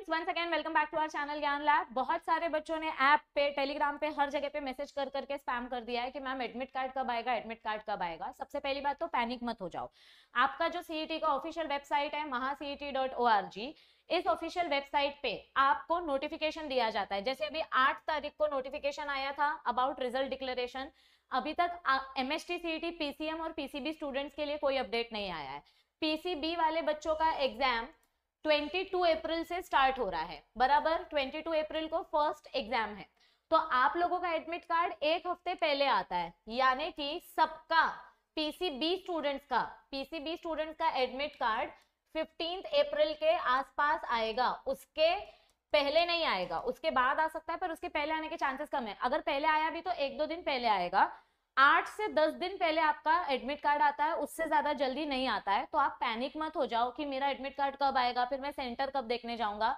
friends once again welcome back to our channel Gyan lab बहुत सारे बच्चों ने ऐप पे टेलीग्राम पे हर जगह पे मैसेज कर करके स्पैम कर दिया है कि मैम एडमिट कार्ड कब आएगा एडमिट कार्ड कब आएगा सबसे पहली बात तो पैनिक मत हो जाओ आपका जो सीईटी e का ऑफिशियल वेबसाइट है महा e इस ऑफिशियल वेबसाइट पे आपको नोटिफिकेशन दिया जाता है जैसे अभी आठ तारीख को नोटिफिकेशन आया था अबाउट रिजल्ट डिक्लेरेशन अभी तक M S T T PCM और पीसीबी स्टूडेंट्स के लिए कोई अपडेट नहीं आया है पीसीबी वाले बच्चों का एग्जाम 22 अप्रैल से स्टार्ट हो रहा है बराबर 22 अप्रैल को फर्स्ट एग्जाम है तो आप लोगों का एडमिट कार्ड एक हफ्ते पहले आता है यानी कि सबका पीसीबी स्टूडेंट्स का पीसीबी स्टूडेंट का एडमिट कार्ड फिफ्टींथ अप्रैल के आसपास आएगा उसके पहले नहीं आएगा उसके बाद आ सकता है पर उसके पहले आने के चांसेस कम है अगर पहले आया भी तो एक दो दिन पहले आएगा आठ से दस दिन पहले आपका एडमिट कार्ड आता है उससे ज्यादा जल्दी नहीं आता है तो आप पैनिक मत हो जाओ कि मेरा एडमिट कार्ड कब आएगा फिर मैं सेंटर कब देखने जाऊंगा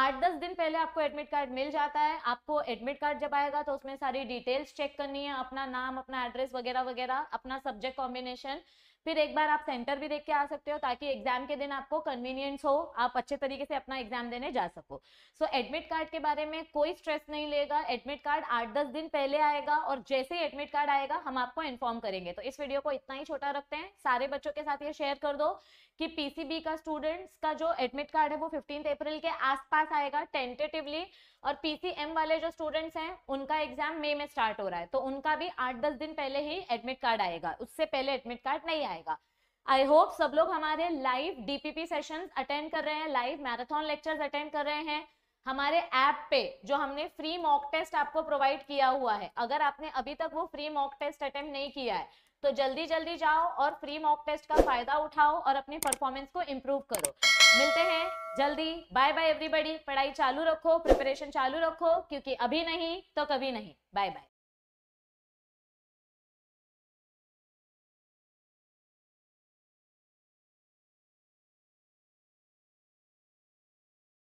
आठ दस दिन पहले आपको एडमिट कार्ड मिल जाता है आपको एडमिट कार्ड जब आएगा तो उसमें सारी डिटेल्स चेक करनी है अपना नाम अपना एड्रेस वगैरह वगैरह अपना सब्जेक्ट कॉम्बिनेशन फिर एक बार आप सेंटर भी देख के आ सकते हो ताकि एग्जाम के दिन आपको कन्वीनियंस हो आप अच्छे तरीके से अपना एग्जाम देने जा सको सो एडमिट कार्ड के बारे में कोई स्ट्रेस नहीं लेगा एडमिट कार्ड आठ दस दिन पहले आएगा और जैसे ही एडमिट कार्ड आएगा हम आपको इन्फॉर्म करेंगे तो इस वीडियो को इतना ही छोटा रखते हैं सारे बच्चों के साथ ये शेयर कर दो कि पीसीबी का स्टूडेंट्स का जो एडमिट कार्ड है वो फिफ्टीन अप्रैल के आसपास आएगा टेंटेटिवली और पीसीएम वाले जो स्टूडेंट्स हैं उनका एग्जाम मई में स्टार्ट हो रहा है तो उनका भी आठ दस दिन पहले ही एडमिट कार्ड आएगा उससे पहले एडमिट कार्ड नहीं आएगा आएगा आई होप सब लोग हमारे लाइव डीपीपी सेशन अटेंड कर रहे हैं लाइव मैराथन लेक्चर अटेंड कर रहे हैं हमारे ऐप पे जो हमने फ्री मॉक टेस्ट आपको प्रोवाइड किया हुआ है अगर आपने अभी तक वो फ्री मॉक टेस्ट अटेम्प्ट नहीं किया है तो जल्दी जल्दी जाओ और फ्री मॉक टेस्ट का फायदा उठाओ और अपने परफॉर्मेंस को इम्प्रूव करो मिलते हैं जल्दी बाय बाय एवरीबडी पढ़ाई चालू रखो प्रिपरेशन चालू रखो क्योंकि अभी नहीं तो कभी नहीं बाय बाय